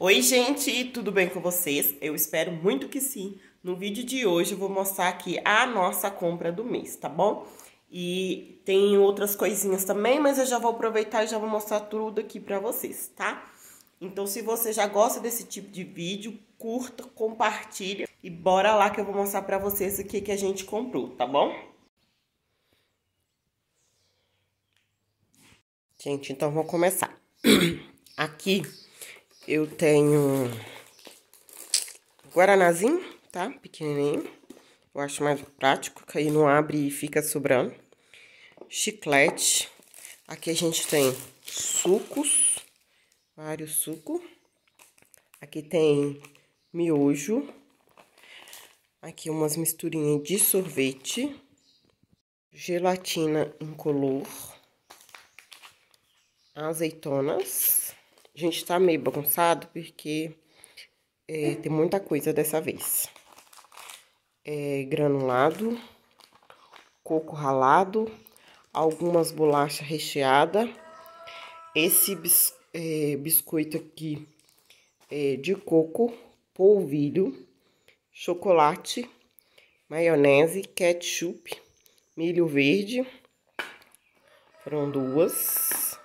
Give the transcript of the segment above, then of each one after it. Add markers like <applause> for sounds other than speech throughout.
Oi, gente, tudo bem com vocês? Eu espero muito que sim. No vídeo de hoje eu vou mostrar aqui a nossa compra do mês, tá bom? E tem outras coisinhas também, mas eu já vou aproveitar e já vou mostrar tudo aqui pra vocês, tá? Então, se você já gosta desse tipo de vídeo, curta, compartilha e bora lá que eu vou mostrar pra vocês o que, que a gente comprou, tá bom? Gente, então vou começar. <clears throat> aqui eu tenho guaranazinho, tá? Pequenininho. Eu acho mais prático, que aí não abre e fica sobrando. Chiclete. Aqui a gente tem sucos, vários suco. Aqui tem miojo. Aqui umas misturinhas de sorvete. Gelatina incolor. Azeitonas. A gente tá meio bagunçado porque é, tem muita coisa dessa vez. É, granulado, coco ralado, algumas bolachas recheadas. Esse bis, é, biscoito aqui é, de coco, polvilho, chocolate, maionese, ketchup, milho verde. Foram duas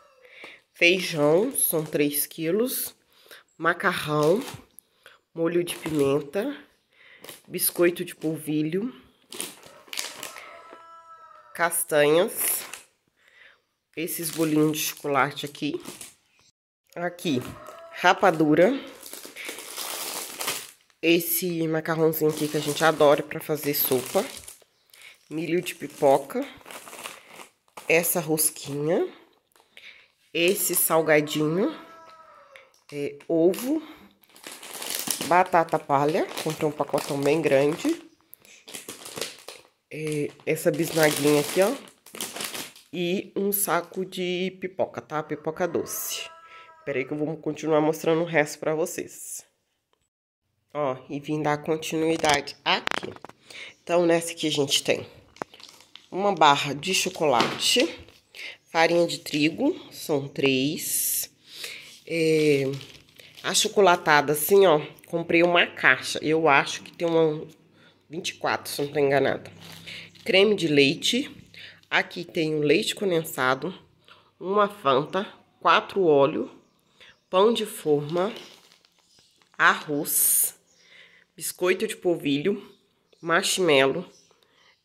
feijão, são 3 quilos, macarrão, molho de pimenta, biscoito de polvilho, castanhas, esses bolinhos de chocolate aqui, aqui, rapadura, esse macarrãozinho aqui que a gente adora para fazer sopa, milho de pipoca, essa rosquinha, esse salgadinho, é, ovo, batata palha, comprei um pacotão bem grande, é, essa bisnaguinha aqui, ó, e um saco de pipoca, tá? Pipoca doce. Peraí que eu vou continuar mostrando o resto pra vocês. Ó, e vim dar continuidade aqui. Então, nessa aqui a gente tem uma barra de chocolate, farinha de trigo, são três. É, achocolatada, assim, ó, comprei uma caixa. Eu acho que tem uma 24, se não tô enganada. Creme de leite. Aqui tem um leite condensado, uma Fanta, quatro óleo, pão de forma, arroz, biscoito de polvilho, marshmallow,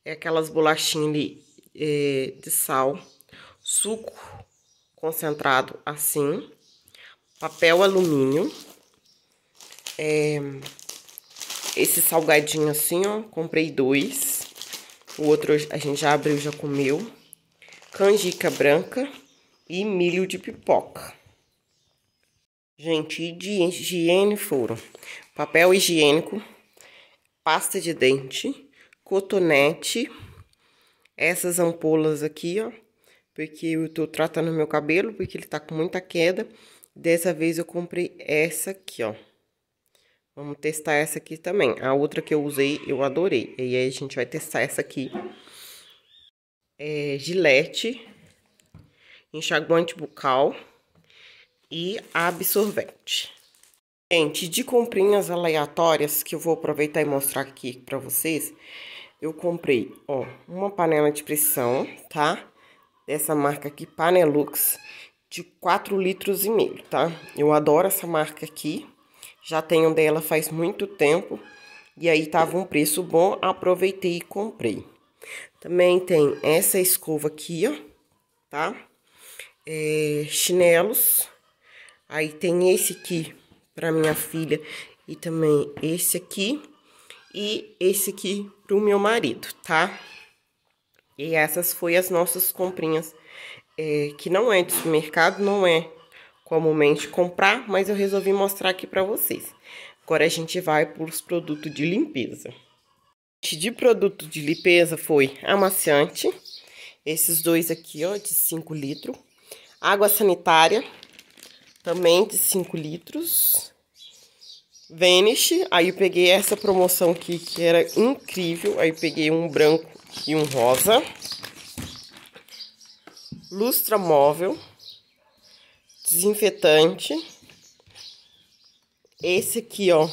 é aquelas bolachinhas ali, é, de sal, suco concentrado assim, papel alumínio, é, esse salgadinho assim, ó, comprei dois, o outro a gente já abriu, já comeu, canjica branca e milho de pipoca. Gente, e de higiene foram papel higiênico, pasta de dente, cotonete, essas ampolas aqui, ó, porque eu tô tratando meu cabelo, porque ele tá com muita queda. Dessa vez eu comprei essa aqui, ó. Vamos testar essa aqui também. A outra que eu usei, eu adorei. E aí a gente vai testar essa aqui. É gilete, enxaguante bucal e absorvente. Gente, de comprinhas aleatórias que eu vou aproveitar e mostrar aqui pra vocês, eu comprei, ó, uma panela de pressão, tá? dessa marca aqui, Panelux, de 4 litros e meio, tá? Eu adoro essa marca aqui, já tenho dela faz muito tempo, e aí tava um preço bom, aproveitei e comprei. Também tem essa escova aqui, ó, tá? É, chinelos, aí tem esse aqui para minha filha e também esse aqui e esse aqui pro meu marido, tá? E essas foi as nossas comprinhas, é, que não é de supermercado, não é comumente comprar, mas eu resolvi mostrar aqui para vocês. Agora a gente vai para os produtos de limpeza. De produto de limpeza foi amaciante, esses dois aqui, ó, de 5 litros. Água sanitária, também de 5 litros. Vanish, aí eu peguei essa promoção aqui que era incrível, aí peguei um branco aqui um rosa. Lustra móvel. Desinfetante. Esse aqui, ó,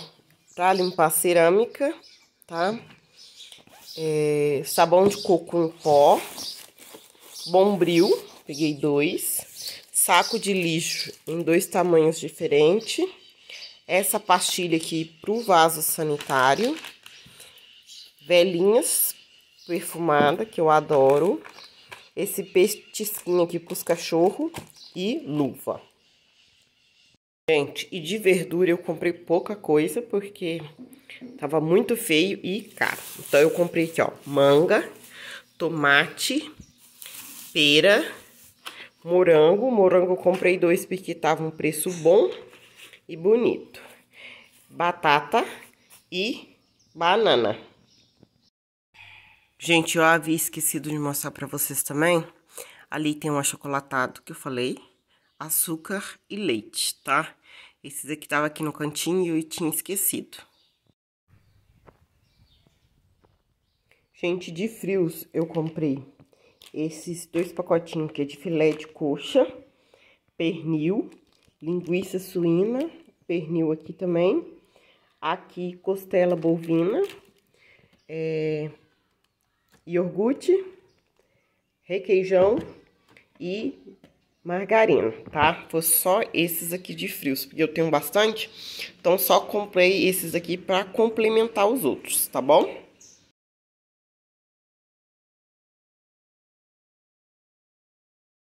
pra limpar cerâmica, tá? É, sabão de coco em pó. Bombril, peguei dois. Saco de lixo em dois tamanhos diferentes. Essa pastilha aqui pro vaso sanitário. Velinhas perfumada, que eu adoro. Esse petisquinho aqui para os cachorros e luva. Gente, e de verdura eu comprei pouca coisa, porque tava muito feio e caro. Então eu comprei aqui, ó, manga, tomate, pera, morango. Morango eu comprei dois porque tava um preço bom e bonito. Batata e banana. Gente, eu havia esquecido de mostrar para vocês também. Ali tem um achocolatado que eu falei, açúcar e leite, tá? Esses aqui tava aqui no cantinho e eu tinha esquecido. Gente, de frios eu comprei esses dois pacotinhos que é de filé de coxa, pernil, linguiça suína, pernil aqui também. Aqui, costela bovina, é, iogurte, requeijão e margarina, tá? Foi só esses aqui de frios, porque eu tenho bastante, então só comprei esses aqui para complementar os outros, tá bom?